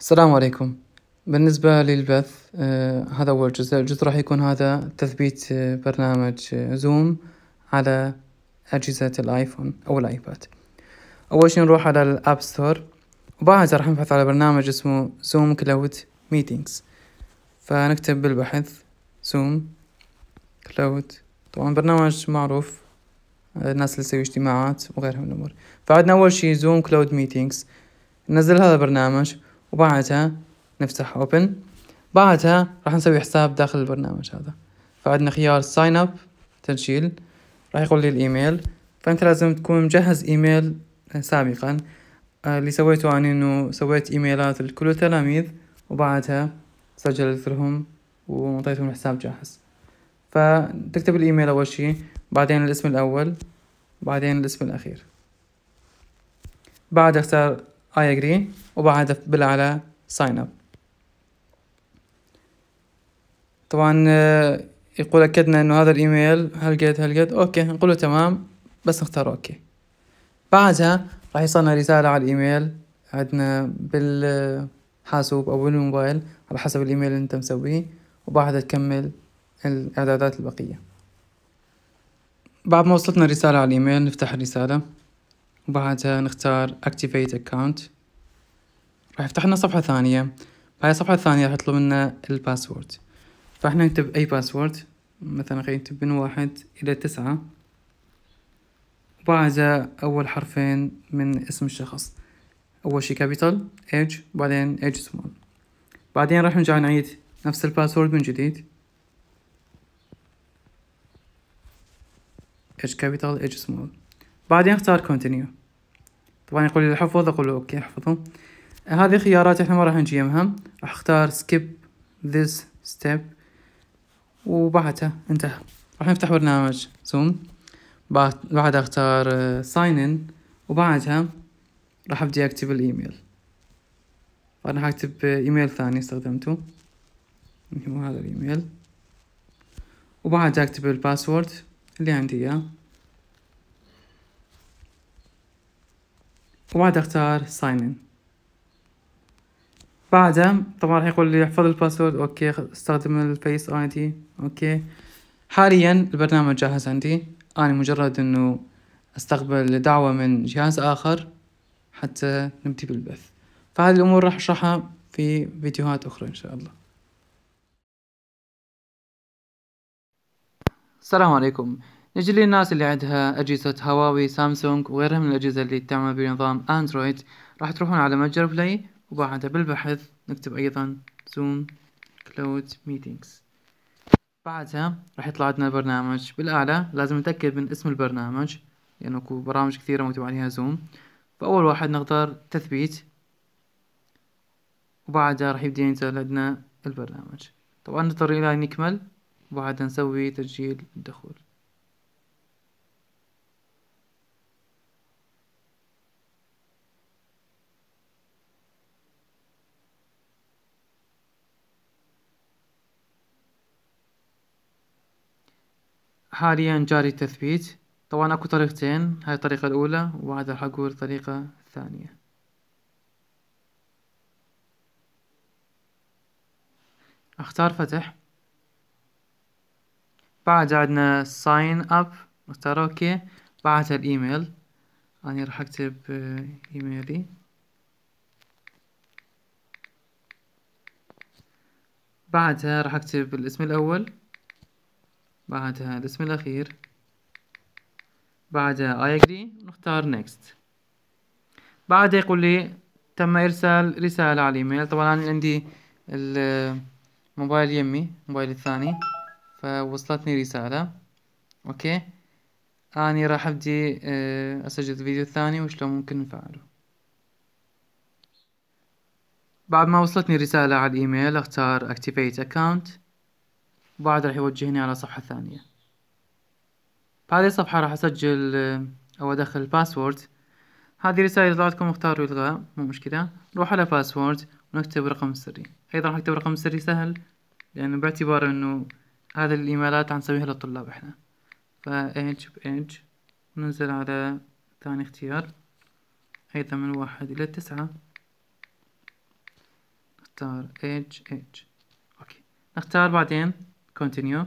السلام عليكم بالنسبة للبث آه، هذا أول جزء الجزء راح يكون هذا تثبيت آه، برنامج زوم آه، على أجهزة الآيفون أو الآيباد أول شي نروح على الأب ستور وبعدها راح نبحث على برنامج اسمه زوم كلاود ميتينجز فنكتب بالبحث زوم كلاود طبعا برنامج معروف الناس اللي تسوي اجتماعات وغيرها من الأمور فعندنا أول شي زوم كلاود ميتينجز نزل هذا البرنامج وبعدها نفتح اوبن بعدها راح نسوي حساب داخل البرنامج هذا فعندنا خيار ساين اب تسجيل راح يقول لي الايميل فانت لازم تكون مجهز ايميل سابقا آه، اللي سويته أنا إنه سويت إيميلات لكل التلاميذ وبعدها سجلت لهم وعطيتهم الحساب جاهز فتكتب الإيميل أول شي بعدين الاسم الأول بعدين الاسم الأخير بعد اختار I آية agree وبعدها بقبل على sign up طبعا آه، يقول أكدنا إنه هذا الإيميل هل قد هل قد أوكي نقول تمام بس نختار أوكي بعدها راح يصلنا رسالة على الإيميل عندنا بالحاسوب أو بالموبايل على حسب الإيميل اللي أنت مسويه وبعدها تكمل الإعدادات البقية بعد ما وصلتنا رسالة على الإيميل نفتح الرسالة وبعدها نختار Activate Account راح يفتح لنا صفحة ثانية بهاي الصفحة الثانية راح يطلب منا الباسورد فاحنا نكتب أي باسورد مثلا خلينا نكتب من واحد إلى تسعة وبعدها أول حرفين من اسم الشخص أول شي كابيتال إيج وبعدين إيج سمول بعدين راح نرجع نعيد نفس الباسورد من جديد إيج كابيتال إيج سمول بعدين اختار كونتينيو طبعا يقول لي الحفظ اقول له اوكي احفظه هذه خيارات احنا ما راح نجيمها راح اختار skip this step وبعدها انتهى راح نفتح برنامج زوم بعدها اختار آه، sign in وبعدها راح ابدي اكتب الايميل فانا هكتب آه، ايميل ثاني استخدمته هو هذا الايميل وبعدها اكتب الباسورد اللي عندي اياه وبعدها اختار ساين ان بعدها طبعا راح يقول لي احفظ الباسورد اوكي استخدم الفيس اي دي اوكي حاليا البرنامج جاهز عندي انا مجرد انه استقبل دعوة من جهاز اخر حتى نبدي بالبث فهذه الامور راح اشرحها في فيديوهات اخرى ان شاء الله السلام عليكم نجي للناس اللي عندها أجهزة هواوي سامسونج وغيرها من الأجهزة اللي تعمل بنظام أندرويد راح تروحون على متجر بلاي وبعدها بالبحث نكتب أيضا زوم كلاود ميتينجز بعدها راح يطلع عندنا البرنامج بالأعلى لازم نتأكد من اسم البرنامج لأنه اكو برامج كثيرة مكتوب عليها زوم فأول واحد نختار تثبيت وبعدها راح يبدأ ينزل عندنا البرنامج طبعا نضطر إلى أن يكمل وبعدها نسوي تسجيل الدخول حاليا جاري التثبيت طبعا اكو طريقتين هاي الطريقة الاولى وبعدها راح اقول الطريقة الثانية اختار فتح بعد عندنا ساين اب اختار اوكي بعدها الايميل اني راح اكتب آه، ايميلي بعدها راح اكتب الاسم الاول بعدها الاسم الأخير بعدها I agree ونختار next بعدها يقول لي تم إرسال رسالة على الإيميل طبعا أنا عندي الموبايل يمي موبايل الثاني فوصلتني رسالة أوكي أني راح أبدي آه، أسجل الفيديو الثاني وشلون ممكن نفعله بعد ما وصلتني رسالة على الإيميل أختار Activate Account وبعد راح يوجهني على صفحة ثانية بهذه الصفحة راح اسجل آه، او ادخل الباسورد هذه رسالة طلعتكم اختاروا الغاء مو مشكلة نروح على باسورد ونكتب رقم سري ايضا راح اكتب رقم سري سهل لانه باعتبار انه هذه الايميلات هنسويها للطلاب احنا فايج بايج ننزل على ثاني اختيار ايضا من واحد الى تسعة نختار ايج ايج اوكي نختار بعدين كونتينيو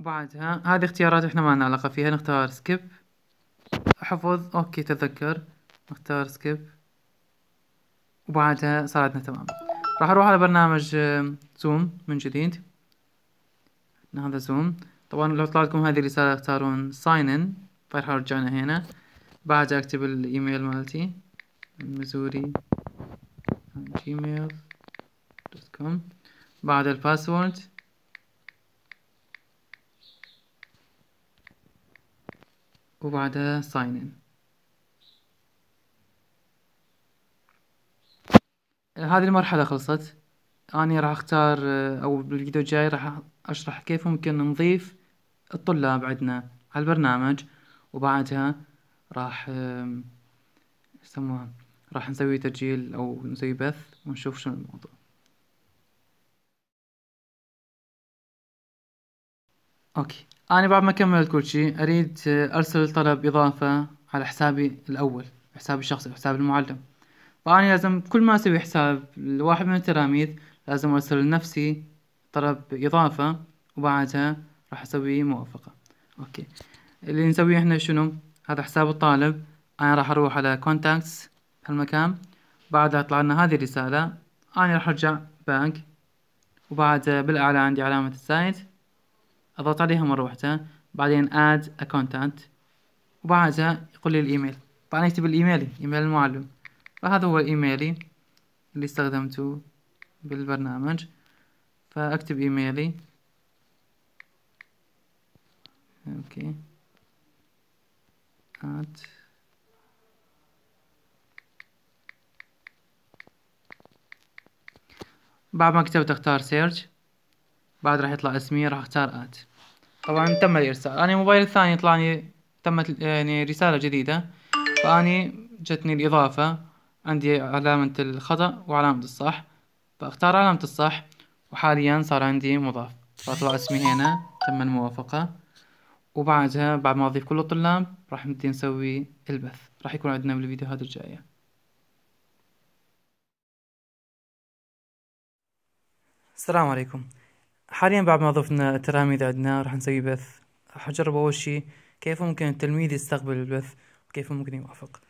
بعدها هذه اختيارات احنا ما لنا علاقة فيها نختار سكيب حفظ اوكي تذكر نختار سكيب وبعدها صارتنا تمام راح اروح على برنامج زوم من جديد هذا زوم طبعا لو طلع لكم هذه الرسالة اختارون ساين ان فراح ارجعنا هنا بعدها اكتب الايميل مالتي مزوري جيميل دوت كوم بعد الباسورد وبعدها ساين ان هذه المرحلة خلصت أنا راح أختار آه، أو بالفيديو الجاي راح أشرح كيف ممكن نضيف الطلاب عندنا على البرنامج وبعدها راح يسموها راح نسوي تسجيل أو نسوي بث ونشوف شنو الموضوع اوكي انا بعد ما كملت كل شيء اريد آه، ارسل طلب اضافة على حسابي الاول حسابي الشخصي حساب المعلم فاني لازم كل ما اسوي حساب لواحد من التلاميذ لازم ارسل لنفسي طلب اضافة وبعدها راح اسوي موافقة اوكي اللي نسويه احنا شنو هذا حساب الطالب انا راح اروح على كونتاكتس هالمكان بعدها طلع لنا هذه الرسالة انا راح ارجع بانك وبعدها بالاعلى عندي علامة السايت اضغط عليها مرة واحدة بعدين اد اكونتنت وبعدها يقول لي الايميل طبعا اكتب الايميل ايميل المعلم فهذا هو ايميلي اللي استخدمته بالبرنامج فاكتب ايميلي اوكي at بعد ما كتبت اختار سيرش بعد راح يطلع اسمي راح اختار ات طبعا تم الارسال انا موبايل الثاني طلعني تمت يعني رسالة جديدة فاني جتني الاضافة عندي علامة الخطأ وعلامة الصح فاختار علامة الصح وحاليا صار عندي مضاف فطلع اسمي هنا تم الموافقة وبعدها بعد ما اضيف كل الطلاب راح نبدي نسوي البث راح يكون عندنا بالفيديوهات الجايه السلام عليكم حاليا بعد ما ضفنا التلاميذ عندنا راح نسوي بث راح اجرب اول شي كيف ممكن التلميذ يستقبل البث وكيف ممكن يوافق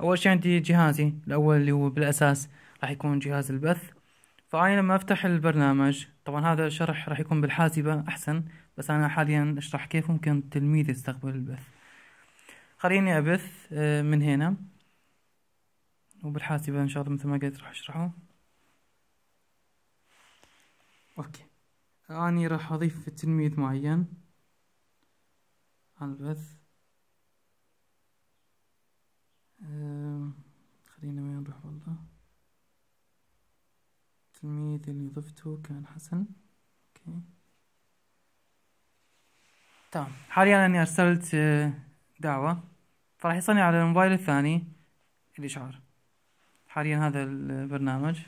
اول شي عندي جهازي الاول اللي هو بالاساس راح يكون جهاز البث فأنا لما أفتح البرنامج طبعا هذا الشرح راح يكون بالحاسبة أحسن بس أنا حاليا أشرح كيف ممكن التلميذ يستقبل البث خليني أبث آه، من هنا وبالحاسبة إن شاء الله مثل ما قلت راح أشرحه أوكي أني راح أضيف تلميذ معين على البث خلينا وين نروح والله التلميذ اللي ضفته كان حسن اوكي تمام حاليا اني ارسلت آه، دعوة فراح يصلني على الموبايل الثاني الاشعار حاليا هذا البرنامج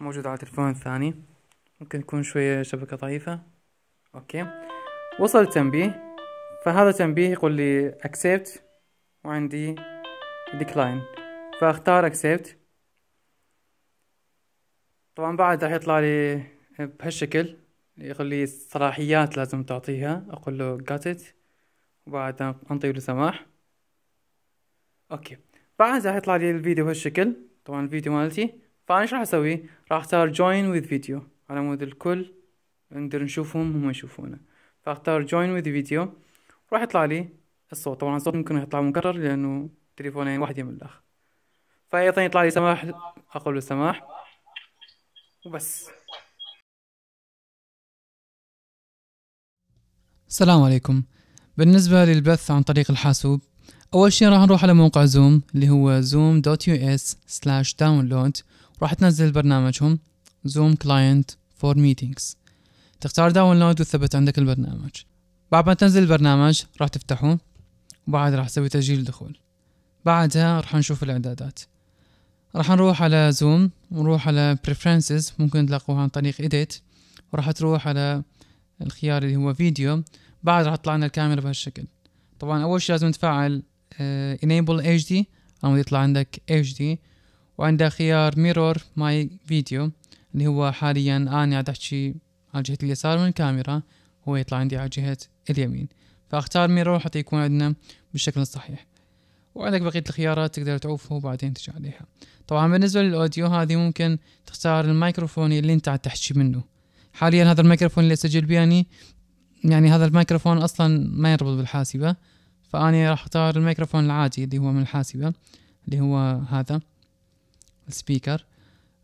موجود على التلفون الثاني ممكن تكون شوية شبكة ضعيفة اوكي وصل التنبيه فهذا تنبيه يقول لي accept وعندي decline فاختار accept طبعا بعد راح يطلع لي بهالشكل يقول لي صلاحيات لازم تعطيها اقول له got it وبعد انطي له سماح اوكي بعد راح يطلع لي الفيديو بهالشكل طبعا الفيديو مالتي فانا ايش راح اسوي راح اختار join with video على مود الكل نقدر نشوفهم هم يشوفونا فاختار جوين وذ فيديو راح يطلع لي الصوت طبعا الصوت ممكن يطلع مكرر لانه تليفونين واحد يم الاخ فايضا يطلع لي سماح اقول له سماح وبس السلام عليكم بالنسبة للبث عن طريق الحاسوب أول شيء راح نروح على موقع زوم اللي هو zoom.us slash download راح تنزل برنامجهم زوم كلاينت فور ميتينجز تختار داونلود وتثبت عندك البرنامج بعد ما تنزل البرنامج راح تفتحه وبعد راح تسوي تسجيل دخول بعدها راح نشوف الاعدادات راح نروح على زوم ونروح على preferences ممكن تلاقوها عن طريق edit وراح تروح على الخيار اللي هو فيديو بعد راح تطلع لنا الكاميرا بهالشكل طبعا اول شي لازم تفعل انيبل اتش دي يطلع عندك دي وعندها خيار ميرور ماي فيديو اللي هو حاليا انا قاعد احكي على جهة اليسار من الكاميرا هو يطلع عندي على جهة اليمين فاختار ميرور حتى يكون عندنا بالشكل الصحيح وعندك بقية الخيارات تقدر تعوفه وبعدين تجي عليها طبعا بالنسبة للأوديو هذه ممكن تختار الميكروفون اللي انت عاد تحكي منه حاليا هذا الميكروفون اللي اسجل بيه يعني يعني هذا الميكروفون اصلا ما يربط بالحاسبة فاني راح اختار الميكروفون العادي اللي هو من الحاسبة اللي هو هذا السبيكر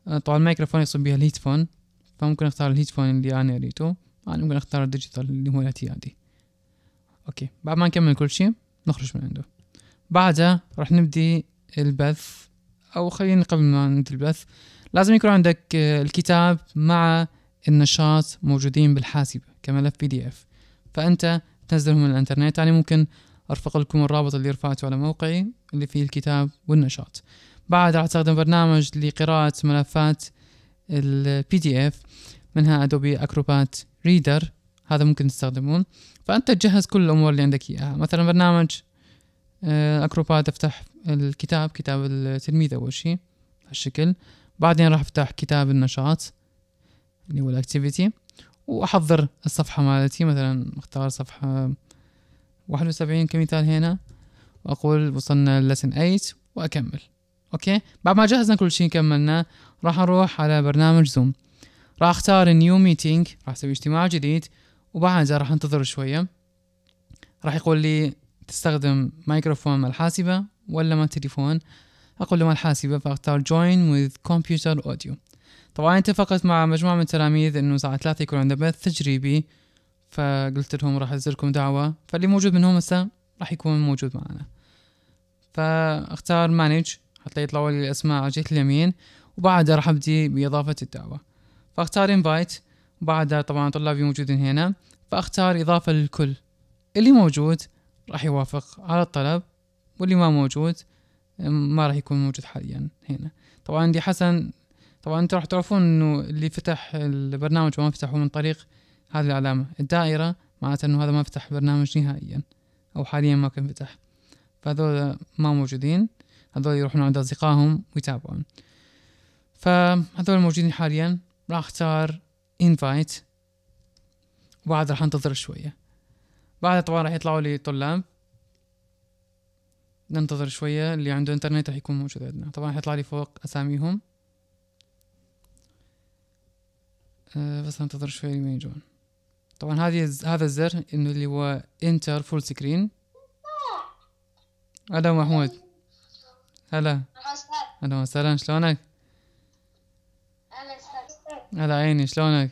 آه، طبعا الميكروفون يقصد بيها الهيدفون فممكن اختار الهيدفون اللي انا اريته انا يعني ممكن اختار الديجيتال اللي هو الاعتيادي اوكي بعد ما نكمل كل شيء نخرج من عنده بعدها راح نبدي البث او خلينا قبل ما نبدي البث لازم يكون عندك آه، الكتاب مع النشاط موجودين بالحاسب كملف بي دي اف فانت تنزلهم من الانترنت يعني ممكن ارفق لكم الرابط اللي رفعته على موقعي اللي فيه الكتاب والنشاط بعد راح استخدم برنامج لقراءة ملفات البي دي اف منها ادوبي اكروبات ريدر هذا ممكن تستخدمون فانت تجهز كل الامور اللي عندك اياها مثلا برنامج اكروبات آه، افتح الكتاب كتاب التلميذ اول شيء هالشكل بعدين راح افتح كتاب النشاط اللي هو الاكتيفيتي واحضر الصفحة مالتي مثلا اختار صفحة واحد وسبعين كمثال هنا واقول وصلنا لسن 8 واكمل اوكي بعد ما جهزنا كل شيء كملنا راح اروح على برنامج زوم راح اختار نيو ميتينج راح اسوي اجتماع جديد وبعدها راح انتظر شويه راح يقول لي تستخدم مايكروفون مع الحاسبه ولا مع التليفون اقول له مع الحاسبه فاختار جوين وذ كمبيوتر اوديو طبعا اتفقت مع مجموعه من التلاميذ انه الساعه 3 يكون عندنا بث تجريبي فقلت لهم راح لكم دعوه فاللي موجود منهم هسه راح يكون موجود معنا فاختار مانج حتى يطلعوا لي الأسماء على جهة اليمين وبعدها راح أبدي بإضافة الدعوة فأختار إنفايت وبعدها طبعا طلابي موجودين هنا فأختار إضافة للكل اللي موجود راح يوافق على الطلب واللي ما موجود ما راح يكون موجود حاليا هنا طبعا عندي حسن طبعا انتم راح تعرفون انه اللي فتح البرنامج وما فتحه من طريق هذه العلامة الدائرة معناته انه هذا ما فتح البرنامج نهائيا او حاليا ما كان فتح فهذول ما موجودين هذول يروحون عند أصدقائهم ويتابعون فهذول الموجودين حاليا راح اختار invite وبعد راح انتظر شوية بعد طبعا راح يطلعوا لي طلاب ننتظر شوية اللي عنده انترنت راح يكون موجود عندنا طبعا راح يطلع لي فوق أساميهم أه، بس ننتظر شوية لما يجون طبعا هذه هذا الزر انه اللي هو انتر فول سكرين هذا محمود هلا اهلا وسهلا شلونك؟ هلا عيني شلونك؟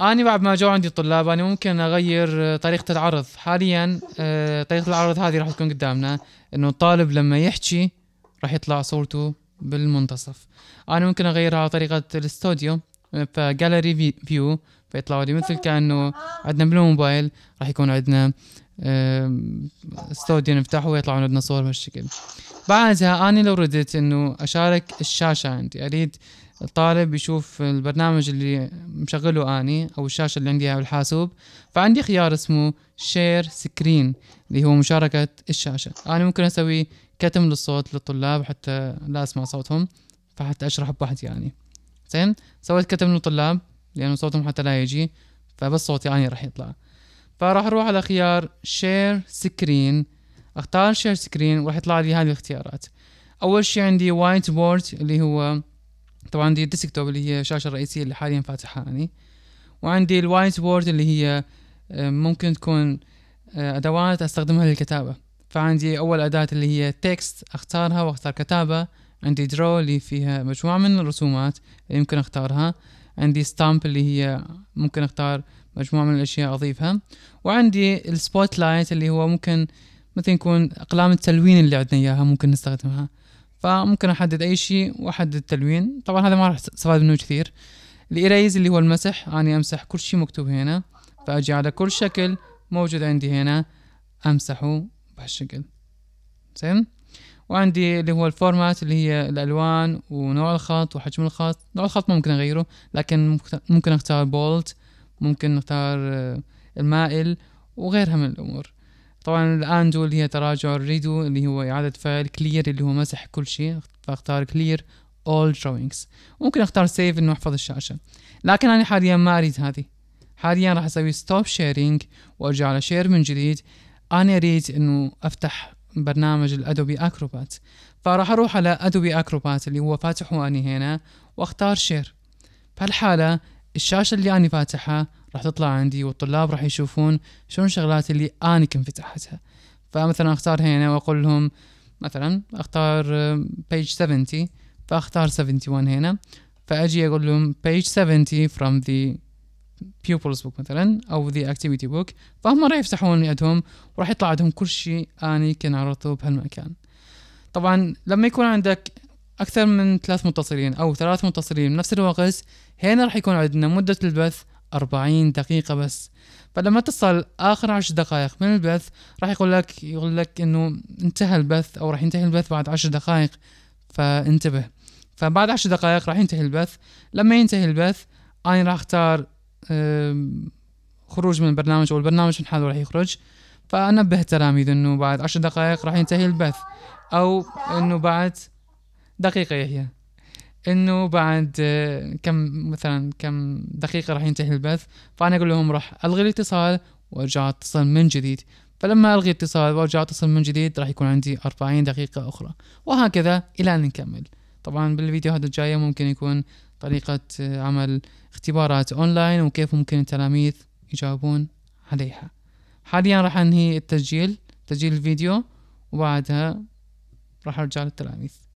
أنا بعد ما جو عندي طلاب أنا ممكن أغير آه، طريقة العرض حاليا آه، طريقة العرض هذه راح تكون قدامنا إنه الطالب لما يحكي راح يطلع صورته بالمنتصف أنا ممكن أغيرها على طريقة الاستوديو فجاليري فيو فيطلعوا لي مثل كأنه عندنا بالموبايل راح يكون عندنا استوديو نفتحه ويطلعون لنا صور بهالشكل بعدها اني لو ردت انه اشارك الشاشه عندي اريد الطالب يشوف البرنامج اللي مشغله اني او الشاشه اللي عندي على الحاسوب فعندي خيار اسمه شير سكرين اللي هو مشاركه الشاشه انا ممكن اسوي كتم للصوت للطلاب حتى لا اسمع صوتهم فحتى اشرح بوحدي يعني زين سويت كتم للطلاب لانه صوتهم حتى لا يجي فبس صوتي اني راح يطلع فراح اروح على خيار شير سكرين اختار شير سكرين وراح يطلع لي هذه الاختيارات اول شيء عندي وايت بورد اللي هو طبعا عندي الديسكتوب اللي هي الشاشه الرئيسيه اللي حاليا فاتحها اني يعني. وعندي الوايت بورد اللي هي آه، ممكن تكون آه، ادوات استخدمها للكتابه فعندي اول اداه اللي هي تكست اختارها واختار كتابه عندي درو اللي فيها مجموعه من الرسومات اللي يمكن اختارها عندي ستامب اللي هي ممكن اختار مجموعة من الأشياء أضيفها وعندي السبوت لايت اللي هو ممكن مثل يكون أقلام التلوين اللي عندنا إياها ممكن نستخدمها فممكن أحدد أي شيء وأحدد التلوين طبعا هذا ما راح أستفاد منه كثير الإيريز اللي هو المسح أني يعني أمسح كل شيء مكتوب هنا فأجي على كل شكل موجود عندي هنا أمسحه بهالشكل زين وعندي اللي هو الفورمات اللي هي الألوان ونوع الخط وحجم الخط نوع الخط ممكن أغيره لكن ممكن أختار بولد ممكن نختار آه، المائل وغيرها من الأمور طبعا الآن جول هي تراجع الريدو اللي هو إعادة فعل كلير اللي هو مسح كل شيء فاختار كلير all drawings ممكن اختار سيف انه احفظ الشاشة لكن انا حاليا ما اريد هذه حاليا راح اسوي stop sharing وارجع على share من جديد انا اريد انه افتح برنامج الادوبي اكروبات فراح اروح على ادوبي اكروبات اللي هو فاتحه اني هنا واختار شير بهالحالة الشاشة اللي أنا فاتحها راح تطلع عندي والطلاب راح يشوفون شلون الشغلات اللي أنا كنت فتحتها فمثلا أختار هنا وأقول لهم مثلا أختار page 70 فأختار 71 هنا فأجي أقول لهم page 70 from the pupils book مثلا أو the activity book فهم راح يفتحون يدهم وراح يطلع عندهم كل شيء أنا كنت عرضته بهالمكان طبعا لما يكون عندك أكثر من ثلاث متصلين أو ثلاث متصلين بنفس الوقت هنا راح يكون عندنا مدة البث أربعين دقيقة بس فلما تصل آخر عشر دقائق من البث راح يقول لك يقول لك إنه انتهى البث أو راح ينتهي البث بعد عشر دقائق فانتبه فبعد عشر دقائق راح ينتهي البث لما ينتهي البث أنا راح أختار خروج من البرنامج أو البرنامج من حاله راح يخرج فأنبه تلاميذ إنه بعد عشر دقائق راح ينتهي البث أو إنه بعد دقيقة يحيى انه بعد آه، كم مثلا كم دقيقة راح ينتهي البث فانا اقول لهم راح الغي الاتصال وارجع اتصل من جديد فلما الغي الاتصال وارجع اتصل من جديد راح يكون عندي 40 دقيقة اخرى وهكذا الى ان نكمل طبعا بالفيديو هذا الجاية ممكن يكون طريقة آه، عمل اختبارات اونلاين وكيف ممكن التلاميذ يجاوبون عليها حاليا راح انهي التسجيل تسجيل الفيديو وبعدها راح ارجع للتلاميذ